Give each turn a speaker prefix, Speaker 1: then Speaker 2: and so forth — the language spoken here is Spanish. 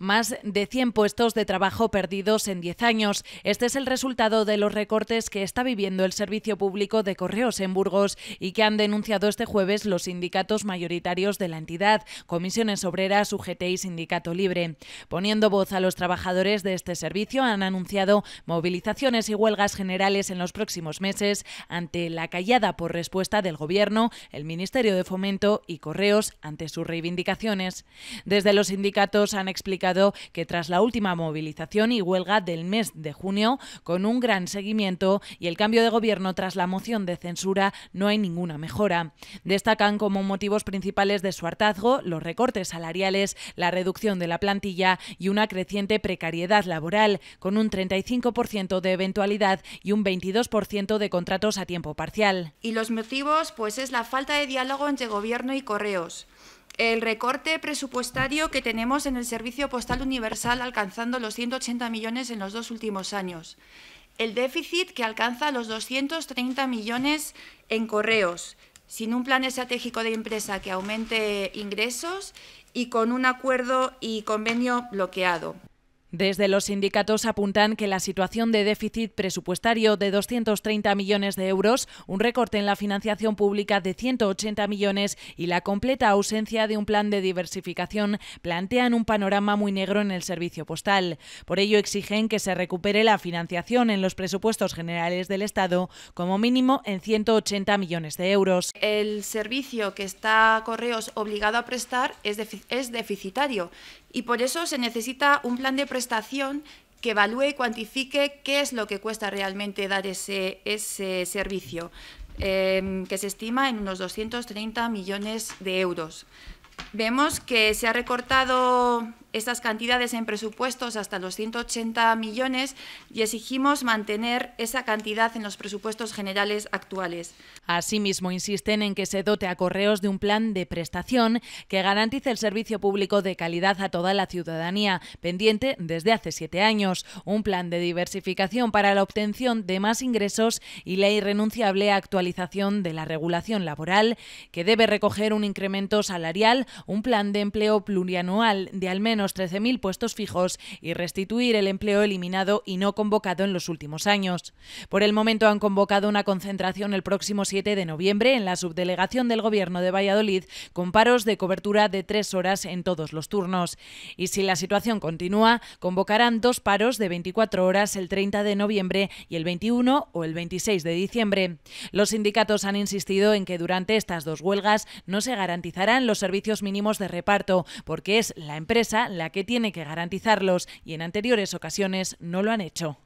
Speaker 1: Más de 100 puestos de trabajo perdidos en 10 años. Este es el resultado de los recortes que está viviendo el servicio público de correos en Burgos y que han denunciado este jueves los sindicatos mayoritarios de la entidad, Comisiones Obreras, UGT y Sindicato Libre. Poniendo voz a los trabajadores de este servicio, han anunciado movilizaciones y huelgas generales en los próximos meses ante la callada por respuesta del Gobierno, el Ministerio de Fomento y Correos ante sus reivindicaciones. Desde los sindicatos han explicado que tras la última movilización y huelga del mes de junio, con un gran seguimiento y el cambio de gobierno tras la moción de censura, no hay ninguna mejora. Destacan como motivos principales de su hartazgo los recortes salariales, la reducción de la plantilla y una creciente precariedad laboral, con un 35% de eventualidad y un 22% de contratos a tiempo parcial.
Speaker 2: Y los motivos, pues es la falta de diálogo entre gobierno y correos el recorte presupuestario que tenemos en el Servicio Postal Universal alcanzando los 180 millones en los dos últimos años, el déficit que alcanza los 230 millones en correos, sin un plan estratégico de empresa que aumente ingresos y con un acuerdo y convenio bloqueado.
Speaker 1: Desde los sindicatos apuntan que la situación de déficit presupuestario de 230 millones de euros, un recorte en la financiación pública de 180 millones y la completa ausencia de un plan de diversificación plantean un panorama muy negro en el servicio postal. Por ello exigen que se recupere la financiación en los presupuestos generales del Estado como mínimo en 180 millones de euros. El
Speaker 2: servicio que está Correos obligado a prestar es, deficitario y por eso se necesita un plan de que evalúe y cuantifique qué es lo que cuesta realmente dar ese, servicio, eh, que se estima en unos 230 millones de euros. Vemos que se ha recortado estas cantidades en presupuestos hasta los 180 millones y exigimos mantener esa cantidad en los presupuestos generales actuales.
Speaker 1: Asimismo, insisten en que se dote a Correos de un plan de prestación que garantice el servicio público de calidad a toda la ciudadanía, pendiente desde hace siete años, un plan de diversificación para la obtención de más ingresos y la irrenunciable actualización de la regulación laboral, que debe recoger un incremento salarial un plan de empleo plurianual de al menos 13.000 puestos fijos y restituir el empleo eliminado y no convocado en los últimos años. Por el momento han convocado una concentración el próximo 7 de noviembre en la subdelegación del Gobierno de Valladolid con paros de cobertura de tres horas en todos los turnos. Y si la situación continúa, convocarán dos paros de 24 horas el 30 de noviembre y el 21 o el 26 de diciembre. Los sindicatos han insistido en que durante estas dos huelgas no se garantizarán los servicios mínimos de reparto, porque es la empresa la que tiene que garantizarlos y en anteriores ocasiones no lo han hecho.